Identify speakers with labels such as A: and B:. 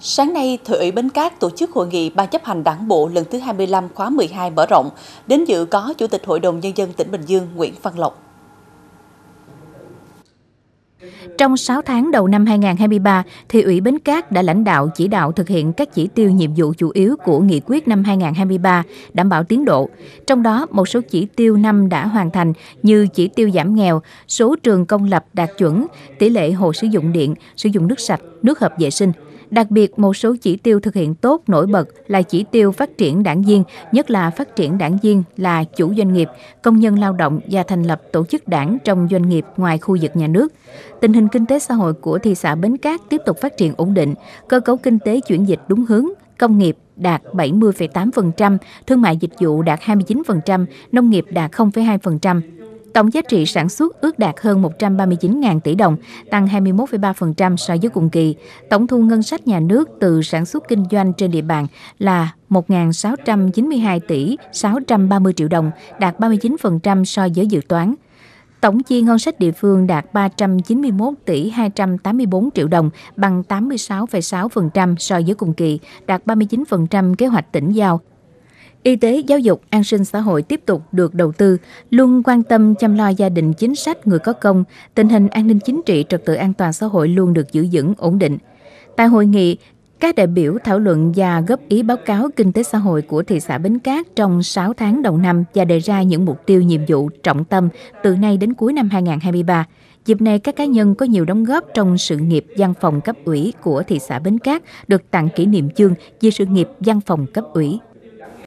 A: Sáng nay, Thị ủy Bến Cát tổ chức hội nghị Ban chấp hành đảng bộ lần thứ 25 khóa 12 mở rộng, đến dự có Chủ tịch Hội đồng Nhân dân tỉnh Bình Dương Nguyễn Văn Lộc.
B: Trong 6 tháng đầu năm 2023, Thị ủy Bến Cát đã lãnh đạo chỉ đạo thực hiện các chỉ tiêu nhiệm vụ chủ yếu của nghị quyết năm 2023, đảm bảo tiến độ. Trong đó, một số chỉ tiêu năm đã hoàn thành như chỉ tiêu giảm nghèo, số trường công lập đạt chuẩn, tỷ lệ hồ sử dụng điện, sử dụng nước sạch, nước hợp vệ sinh – Đặc biệt, một số chỉ tiêu thực hiện tốt nổi bật là chỉ tiêu phát triển đảng viên, nhất là phát triển đảng viên là chủ doanh nghiệp, công nhân lao động và thành lập tổ chức đảng trong doanh nghiệp ngoài khu vực nhà nước. Tình hình kinh tế xã hội của thị xã Bến Cát tiếp tục phát triển ổn định, cơ cấu kinh tế chuyển dịch đúng hướng, công nghiệp đạt 70,8%, thương mại dịch vụ đạt 29%, nông nghiệp đạt 0,2%. Tổng giá trị sản xuất ước đạt hơn 139.000 tỷ đồng, tăng 21,3% so với cùng kỳ. Tổng thu ngân sách nhà nước từ sản xuất kinh doanh trên địa bàn là 1.692 tỷ 630 triệu đồng, đạt 39% so với dự toán. Tổng chi ngân sách địa phương đạt 391 tỷ 284 triệu đồng, bằng 86,6% so với cùng kỳ, đạt 39% kế hoạch tỉnh giao. Y tế, giáo dục, an sinh xã hội tiếp tục được đầu tư, luôn quan tâm chăm lo gia đình chính sách người có công, tình hình an ninh chính trị, trật tự an toàn xã hội luôn được giữ vững ổn định. Tại hội nghị, các đại biểu thảo luận và góp ý báo cáo kinh tế xã hội của thị xã Bến Cát trong 6 tháng đầu năm và đề ra những mục tiêu nhiệm vụ trọng tâm từ nay đến cuối năm 2023. Dịp này, các cá nhân có nhiều đóng góp trong sự nghiệp văn phòng cấp ủy của thị xã Bến Cát được tặng kỷ niệm chương vì sự nghiệp văn phòng cấp ủy.